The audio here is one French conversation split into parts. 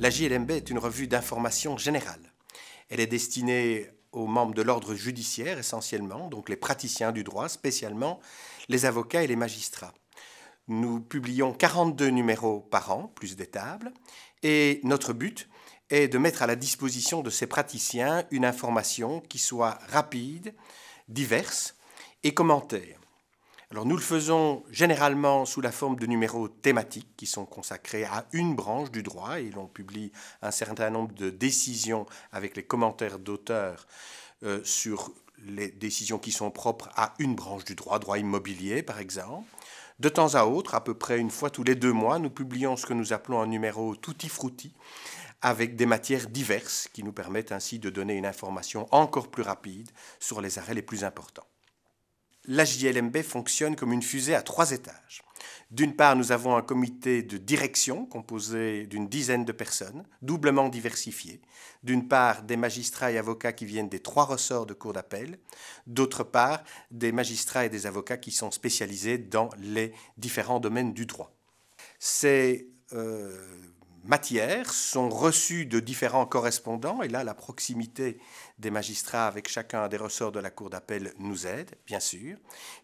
La JLMB est une revue d'information générale. Elle est destinée aux membres de l'ordre judiciaire essentiellement, donc les praticiens du droit spécialement, les avocats et les magistrats. Nous publions 42 numéros par an, plus des tables, et notre but est de mettre à la disposition de ces praticiens une information qui soit rapide, diverse et commentaire. Alors nous le faisons généralement sous la forme de numéros thématiques qui sont consacrés à une branche du droit et l'on publie un certain nombre de décisions avec les commentaires d'auteurs euh, sur les décisions qui sont propres à une branche du droit, droit immobilier par exemple. De temps à autre, à peu près une fois tous les deux mois, nous publions ce que nous appelons un numéro tutti frutti avec des matières diverses qui nous permettent ainsi de donner une information encore plus rapide sur les arrêts les plus importants la JLMB fonctionne comme une fusée à trois étages. D'une part, nous avons un comité de direction composé d'une dizaine de personnes, doublement diversifiées. D'une part, des magistrats et avocats qui viennent des trois ressorts de cours d'appel. D'autre part, des magistrats et des avocats qui sont spécialisés dans les différents domaines du droit. C'est euh, matières sont reçues de différents correspondants, et là la proximité des magistrats avec chacun des ressorts de la Cour d'appel nous aide, bien sûr.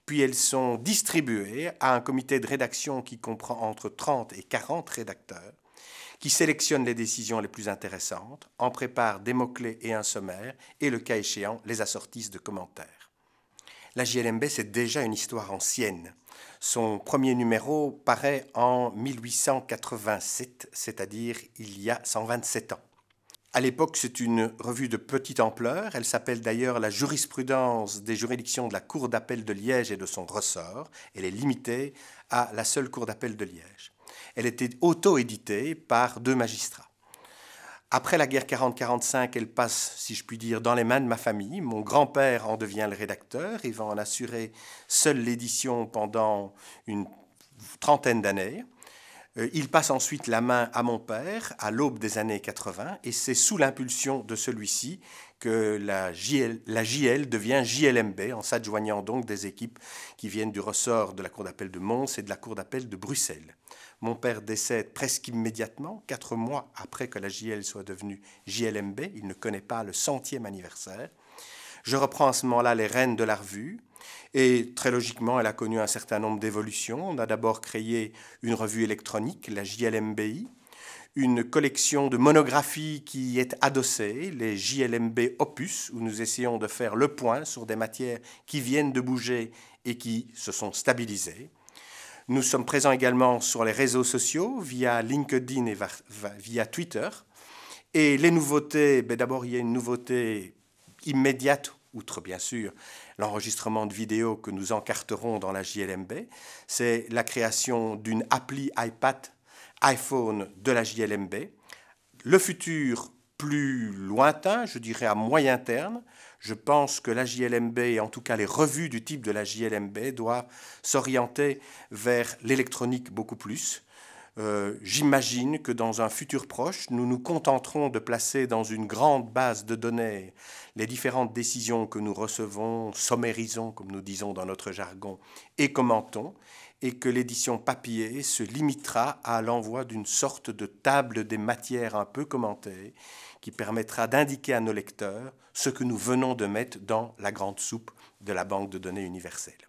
Puis elles sont distribuées à un comité de rédaction qui comprend entre 30 et 40 rédacteurs, qui sélectionne les décisions les plus intéressantes, en prépare des mots-clés et un sommaire, et le cas échéant, les assortissent de commentaires. La JLMB, c'est déjà une histoire ancienne. Son premier numéro paraît en 1887, c'est-à-dire il y a 127 ans. À l'époque, c'est une revue de petite ampleur. Elle s'appelle d'ailleurs La jurisprudence des juridictions de la Cour d'appel de Liège et de son ressort. Elle est limitée à la seule Cour d'appel de Liège. Elle était auto-éditée par deux magistrats. Après la guerre 40-45, elle passe, si je puis dire, dans les mains de ma famille. Mon grand-père en devient le rédacteur Il va en assurer seule l'édition pendant une trentaine d'années. Euh, il passe ensuite la main à mon père à l'aube des années 80 et c'est sous l'impulsion de celui-ci que la JL, la JL, devient JLMB en s'adjoignant donc des équipes qui viennent du ressort de la Cour d'appel de Mons et de la Cour d'appel de Bruxelles. Mon père décède presque immédiatement, quatre mois après que la JL soit devenue JLMB. Il ne connaît pas le centième anniversaire. Je reprends à ce moment-là les rênes de la revue. Et très logiquement, elle a connu un certain nombre d'évolutions. On a d'abord créé une revue électronique, la JLMBI, une collection de monographies qui y est adossée, les JLMB Opus, où nous essayons de faire le point sur des matières qui viennent de bouger et qui se sont stabilisées. Nous sommes présents également sur les réseaux sociaux via LinkedIn et via Twitter. Et les nouveautés, ben d'abord il y a une nouveauté immédiate, outre bien sûr l'enregistrement de vidéos que nous encarterons dans la JLMB, c'est la création d'une appli iPad, iPhone de la JLMB. Le futur plus lointain, je dirais à moyen terme, je pense que la JLMB, et en tout cas les revues du type de la JLMB, doivent s'orienter vers l'électronique beaucoup plus, euh, j'imagine que dans un futur proche, nous nous contenterons de placer dans une grande base de données les différentes décisions que nous recevons, sommérisons, comme nous disons dans notre jargon, et commentons, et que l'édition papier se limitera à l'envoi d'une sorte de table des matières un peu commentée, qui permettra d'indiquer à nos lecteurs ce que nous venons de mettre dans la grande soupe de la banque de données universelle.